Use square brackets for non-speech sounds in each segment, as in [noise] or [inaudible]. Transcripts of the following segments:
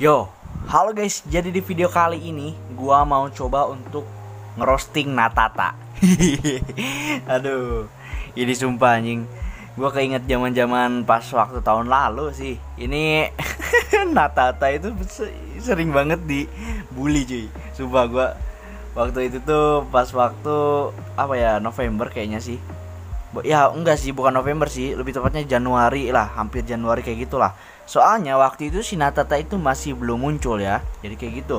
Yo, halo guys. Jadi di video kali ini gua mau coba untuk ngerosting Natata. [laughs] Aduh, ini sumpah anjing. Gua keinget zaman-zaman pas waktu tahun lalu sih. Ini [laughs] Natata itu sering banget dibully cuy. Sumpah gua waktu itu tuh pas waktu apa ya November kayaknya sih. Ya enggak sih, bukan November sih, lebih tepatnya Januari lah, hampir Januari kayak gitulah Soalnya waktu itu si Natata itu masih belum muncul ya. Jadi kayak gitu.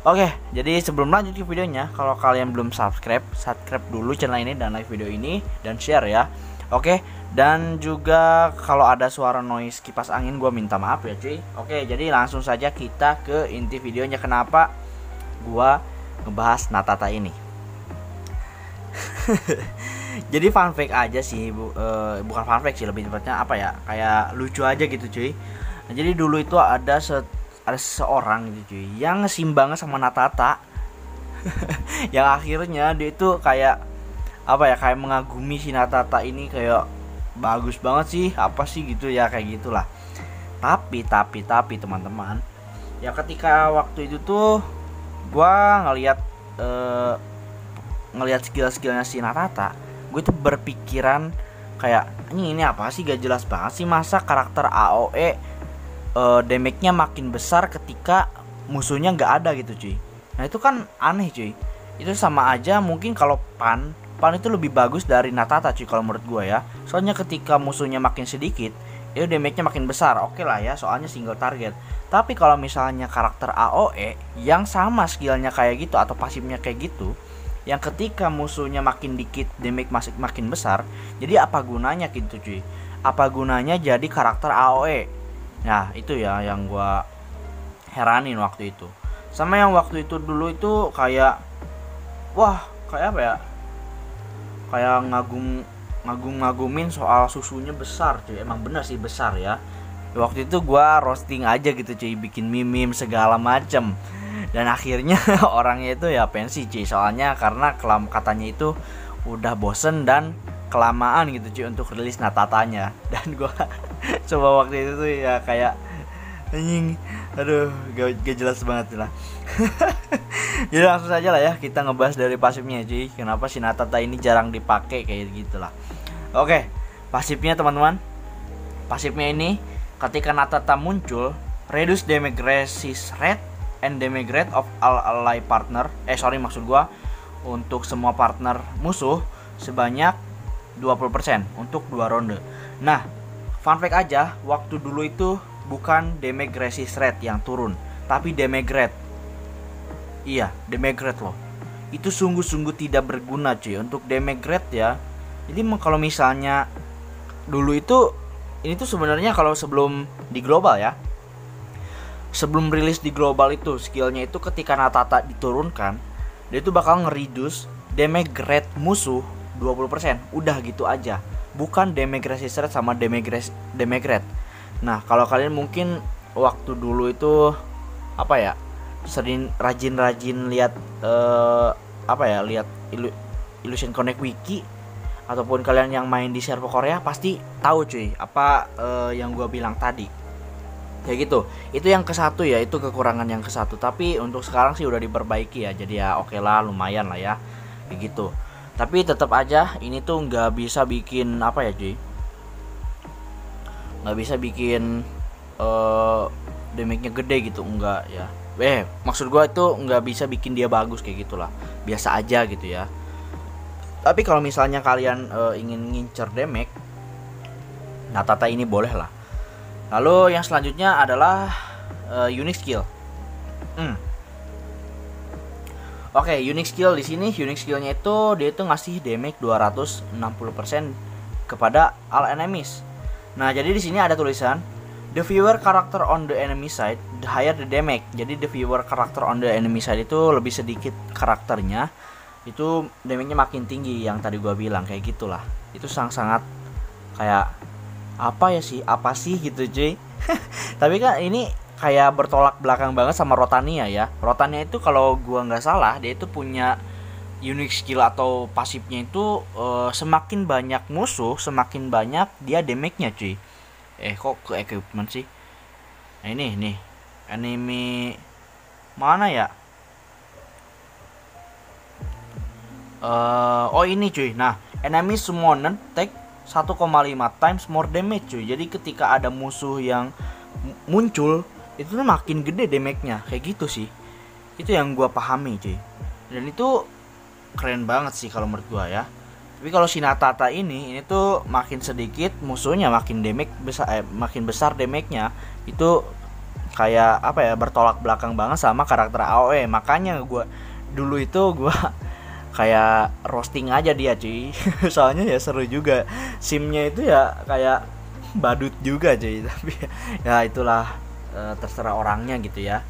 Oke, jadi sebelum lanjut ke videonya, kalau kalian belum subscribe, subscribe dulu channel ini dan like video ini dan share ya. Oke, dan juga kalau ada suara noise kipas angin gue minta maaf ya cuy. Oke, jadi langsung saja kita ke inti videonya kenapa gue ngebahas Natata ini. [laughs] jadi fun fact aja sih bu, uh, bukan fun fact sih lebih tepatnya apa ya kayak lucu aja gitu cuy nah, jadi dulu itu ada se ada seorang gitu cuy yang simbangan sama Natata [laughs] yang akhirnya dia itu kayak apa ya kayak mengagumi si Natata ini kayak bagus banget sih apa sih gitu ya kayak gitulah tapi tapi tapi teman-teman ya ketika waktu itu tuh gua ngelihat uh, ngelihat skill-skillnya si Natata gue tuh berpikiran kayak ini ini apa sih gak jelas banget sih masa karakter AOE uh, eh, damage-nya makin besar ketika musuhnya nggak ada gitu cuy nah itu kan aneh cuy itu sama aja mungkin kalau pan pan itu lebih bagus dari Natata cuy kalau menurut gue ya soalnya ketika musuhnya makin sedikit itu ya damage-nya makin besar oke okay lah ya soalnya single target tapi kalau misalnya karakter AOE yang sama skillnya kayak gitu atau pasifnya kayak gitu yang ketika musuhnya makin dikit damage masih makin besar jadi apa gunanya gitu cuy apa gunanya jadi karakter AOE nah itu ya yang gua heranin waktu itu sama yang waktu itu dulu itu kayak wah kayak apa ya kayak ngagum ngagum-ngagumin soal susunya besar cuy emang bener sih besar ya waktu itu gua roasting aja gitu cuy bikin mimim segala macem dan akhirnya [laughs] orangnya itu ya pensi cuy soalnya karena kelam katanya itu udah bosen dan kelamaan gitu cuy untuk rilis natatanya [laughs] dan gua [laughs] coba waktu itu tuh ya kayak anjing aduh gak, gak jelas banget lah jadi langsung saja lah ya kita ngebahas dari pasifnya cuy kenapa si natata ini jarang dipakai kayak gitulah oke pasifnya teman-teman pasifnya ini ketika natata muncul reduce damage resist rate endemic rate of all ally partner eh sorry maksud gue untuk semua partner musuh sebanyak 20% untuk dua ronde. Nah, fun fact aja, waktu dulu itu bukan damage resist rate yang turun, tapi damage rate. Iya, damage rate loh. Itu sungguh-sungguh tidak berguna cuy untuk damage rate ya. Jadi kalau misalnya dulu itu ini tuh sebenarnya kalau sebelum di global ya, sebelum rilis di global itu skillnya itu ketika Natata diturunkan dia itu bakal ngeridus damage rate musuh 20% udah gitu aja bukan damage resistor sama damage damage rate nah kalau kalian mungkin waktu dulu itu apa ya sering rajin-rajin lihat uh, apa ya lihat Ill Illusion Connect Wiki ataupun kalian yang main di server Korea pasti tahu cuy apa uh, yang gue bilang tadi kayak gitu itu yang ke satu ya itu kekurangan yang ke satu tapi untuk sekarang sih udah diperbaiki ya jadi ya oke okay lah lumayan lah ya kayak gitu tapi tetap aja ini tuh nggak bisa bikin apa ya cuy nggak bisa bikin uh, damage-nya gede gitu enggak ya eh maksud gua itu nggak bisa bikin dia bagus kayak gitulah biasa aja gitu ya tapi kalau misalnya kalian uh, ingin ngincer damage nah tata ini boleh lah Lalu yang selanjutnya adalah uh, unique skill. Hmm. Oke, okay, unique skill di sini unique skillnya itu dia itu ngasih damage 260% kepada all enemies. Nah, jadi di sini ada tulisan The viewer character on the enemy side, the higher the damage. Jadi the viewer character on the enemy side itu lebih sedikit karakternya, itu damage-nya makin tinggi yang tadi gua bilang kayak gitulah. Itu sangat-sangat kayak apa ya sih apa sih gitu cuy [laughs] tapi kan ini kayak bertolak belakang banget sama Rotania ya Rotania itu kalau gua nggak salah dia itu punya unique skill atau pasifnya itu uh, semakin banyak musuh semakin banyak dia damage-nya cuy eh kok ke equipment sih nah, ini nih enemy mana ya uh, oh ini cuy nah enemy summoner take 1,5 times more damage cuy jadi ketika ada musuh yang muncul itu tuh makin gede damage-nya kayak gitu sih itu yang gue pahami cuy dan itu keren banget sih kalau menurut gue ya tapi kalau Shinatata ini ini tuh makin sedikit musuhnya makin damage besar eh, makin besar damage-nya itu kayak apa ya bertolak belakang banget sama karakter AOE makanya gue dulu itu gue kayak roasting aja dia cuy [laughs] soalnya ya seru juga simnya itu ya kayak badut juga cuy [laughs] tapi ya itulah eh, terserah orangnya gitu ya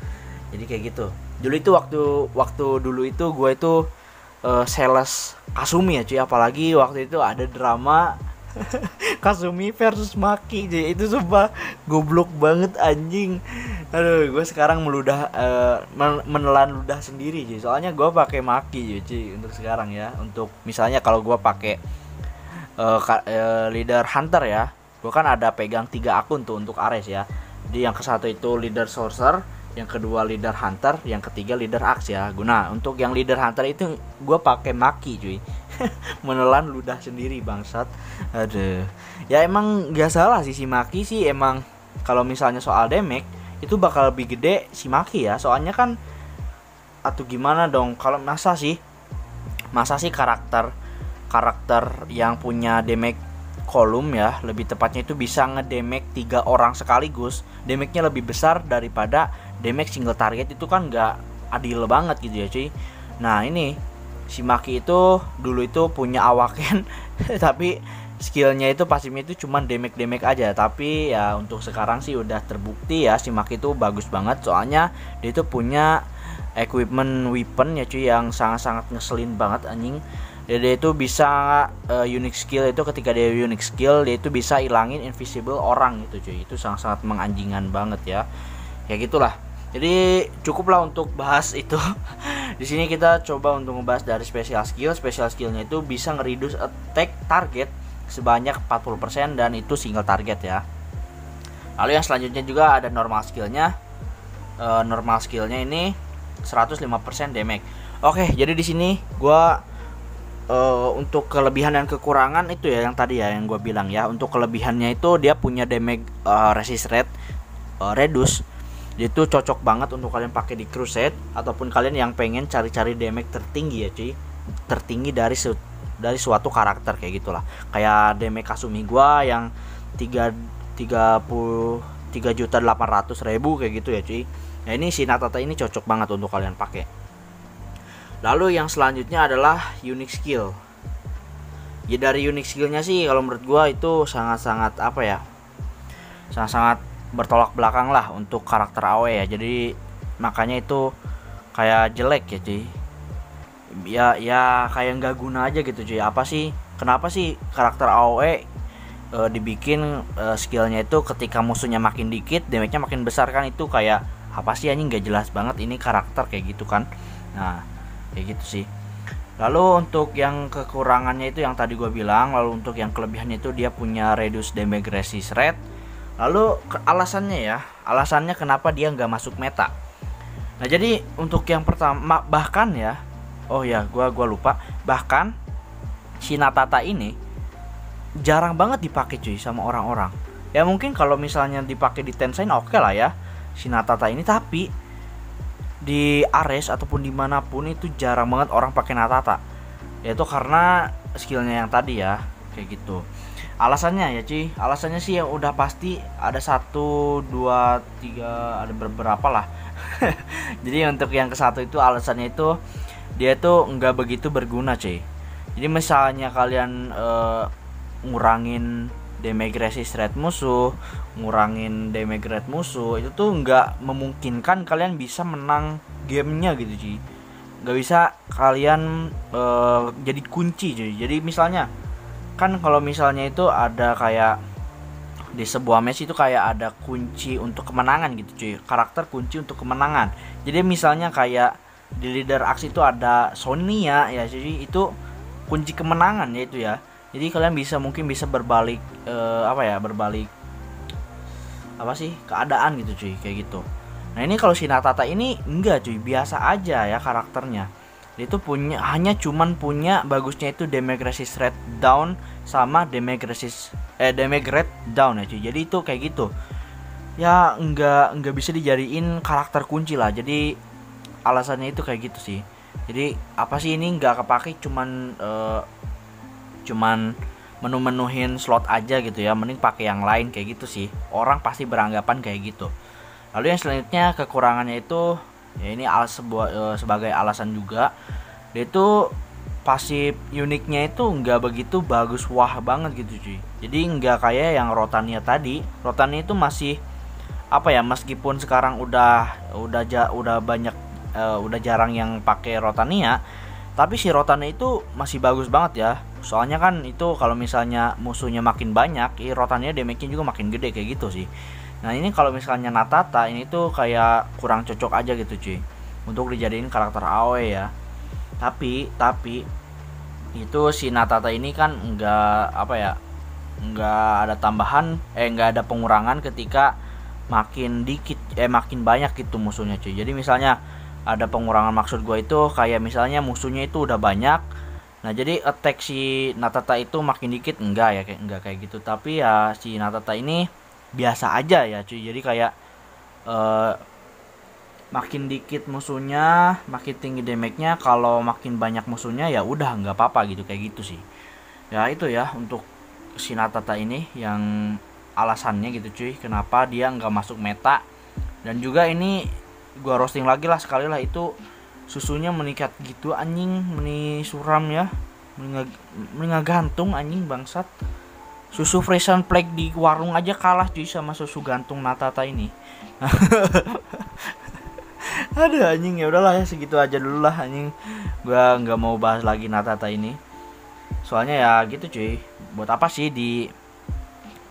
jadi kayak gitu dulu itu waktu waktu dulu itu gue itu e, sales Kasumi ya cuy apalagi waktu itu ada drama [laughs] Kasumi versus Maki jadi itu sumpah goblok banget anjing aduh gue sekarang meludah uh, menelan ludah sendiri jadi soalnya gue pakai Maki jadi untuk sekarang ya untuk misalnya kalau gue pakai uh, uh, leader hunter ya gue kan ada pegang tiga akun tuh untuk Ares ya jadi yang ke satu itu leader sorcerer yang kedua leader hunter yang ketiga leader axe ya guna untuk yang leader hunter itu gue pakai maki cuy [laughs] menelan ludah sendiri bangsat aduh ya emang nggak salah sih si Maki sih emang kalau misalnya soal demek itu bakal lebih gede si Maki ya soalnya kan atau gimana dong kalau masa sih masa sih karakter karakter yang punya demek kolom ya lebih tepatnya itu bisa ngedemek tiga orang sekaligus demeknya lebih besar daripada demek single target itu kan nggak adil banget gitu ya cuy nah ini si Maki itu dulu itu punya awaken [laughs] tapi skillnya itu pasifnya itu cuman damage damage aja tapi ya untuk sekarang sih udah terbukti ya si Maki itu bagus banget soalnya dia itu punya equipment weapon ya cuy yang sangat-sangat ngeselin banget anjing dia, itu bisa uh, unique skill itu ketika dia unique skill dia itu bisa ilangin invisible orang itu cuy itu sangat-sangat menganjingan banget ya ya gitulah jadi cukuplah untuk bahas itu. [laughs] di sini kita coba untuk membahas dari special skill. Special skillnya itu bisa ngeredus attack target sebanyak 40% dan itu single target ya. Lalu yang selanjutnya juga ada normal skillnya. E, normal skillnya ini 105% damage. Oke, jadi di sini gue e, eh, untuk kelebihan dan kekurangan itu ya yang tadi ya yang gue bilang ya untuk kelebihannya itu dia punya damage e, resist rate redus. reduce itu cocok banget untuk kalian pakai di crusade ataupun kalian yang pengen cari-cari damage tertinggi ya cuy tertinggi dari su dari suatu karakter kayak gitulah kayak damage Kasumi gua yang 3 30 3 juta 800 ribu kayak gitu ya cuy nah ini si Natata ini cocok banget untuk kalian pakai lalu yang selanjutnya adalah unique skill ya dari unique skillnya sih kalau menurut gua itu sangat-sangat apa ya sangat-sangat bertolak belakang lah untuk karakter AOE ya jadi makanya itu kayak jelek ya cuy ya ya kayak nggak guna aja gitu cuy apa sih kenapa sih karakter AOE e, eh, dibikin e, skillnya itu ketika musuhnya makin dikit damage-nya makin besar kan itu kayak apa sih anjing nggak jelas banget ini karakter kayak gitu kan nah kayak gitu sih lalu untuk yang kekurangannya itu yang tadi gue bilang lalu untuk yang kelebihannya itu dia punya reduce damage resist rate Lalu alasannya ya, alasannya kenapa dia nggak masuk meta. Nah jadi untuk yang pertama bahkan ya, oh ya gua gua lupa bahkan Shinatata ini jarang banget dipakai cuy sama orang-orang. Ya mungkin kalau misalnya dipakai di Tencent oke okay lah ya Shinatata ini tapi di Ares ataupun dimanapun itu jarang banget orang pakai Natata. Yaitu karena skillnya yang tadi ya kayak gitu alasannya ya cuy alasannya sih yang udah pasti ada satu dua tiga ada beberapa lah [laughs] jadi untuk yang ke satu itu alasannya itu dia tuh nggak begitu berguna cuy jadi misalnya kalian uh, ngurangin damage resist rate musuh ngurangin damage rate musuh itu tuh nggak memungkinkan kalian bisa menang gamenya gitu cuy nggak bisa kalian uh, jadi kunci cuy jadi misalnya kan kalau misalnya itu ada kayak di sebuah match itu kayak ada kunci untuk kemenangan gitu cuy karakter kunci untuk kemenangan jadi misalnya kayak di leader aksi itu ada Sonia ya, ya jadi itu kunci kemenangan ya itu ya jadi kalian bisa mungkin bisa berbalik eh, apa ya berbalik apa sih keadaan gitu cuy kayak gitu nah ini kalau si ini enggak cuy biasa aja ya karakternya itu punya hanya cuman punya bagusnya itu Demegrasis Red Down sama Demegrasis eh Demegret Down ya cuy. Jadi itu kayak gitu. Ya enggak enggak bisa dijariin karakter kunci lah. Jadi alasannya itu kayak gitu sih. Jadi apa sih ini nggak kepake cuman uh, cuman menu-menuhin slot aja gitu ya. Mending pakai yang lain kayak gitu sih. Orang pasti beranggapan kayak gitu. Lalu yang selanjutnya kekurangannya itu ya ini alas sebuah uh, sebagai alasan juga dia itu pasif uniknya itu nggak begitu bagus wah banget gitu cuy jadi nggak kayak yang rotannya tadi rotannya itu masih apa ya meskipun sekarang udah udah ja, udah banyak uh, udah jarang yang pakai rotania tapi si rotannya itu masih bagus banget ya soalnya kan itu kalau misalnya musuhnya makin banyak i rotannya damage-nya juga makin gede kayak gitu sih Nah ini kalau misalnya Natata ini tuh kayak kurang cocok aja gitu cuy untuk dijadiin karakter AOE ya. Tapi tapi itu si Natata ini kan nggak apa ya nggak ada tambahan eh nggak ada pengurangan ketika makin dikit eh makin banyak gitu musuhnya cuy. Jadi misalnya ada pengurangan maksud gue itu kayak misalnya musuhnya itu udah banyak Nah jadi attack si Natata itu makin dikit enggak ya kayak enggak kayak gitu tapi ya si Natata ini biasa aja ya cuy jadi kayak uh, makin dikit musuhnya makin tinggi damage-nya kalau makin banyak musuhnya ya udah nggak apa-apa gitu kayak gitu sih ya itu ya untuk Sinatata ini yang alasannya gitu cuy kenapa dia nggak masuk meta dan juga ini gua roasting lagi lah sekali lah itu susunya meningkat gitu anjing meni suram ya meninggal gantung anjing bangsat susu frozen flake di warung aja kalah cuy sama susu gantung natata ini [laughs] ada anjing ya udahlah ya segitu aja dulu lah anjing gua nggak mau bahas lagi natata ini soalnya ya gitu cuy buat apa sih di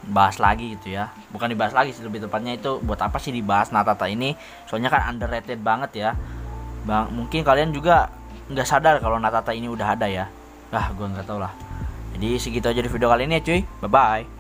bahas lagi gitu ya bukan dibahas lagi sih lebih tepatnya itu buat apa sih dibahas natata ini soalnya kan underrated banget ya bang mungkin kalian juga nggak sadar kalau natata ini udah ada ya lah gua nggak tau lah jadi segitu aja di video kali ini ya cuy. Bye bye.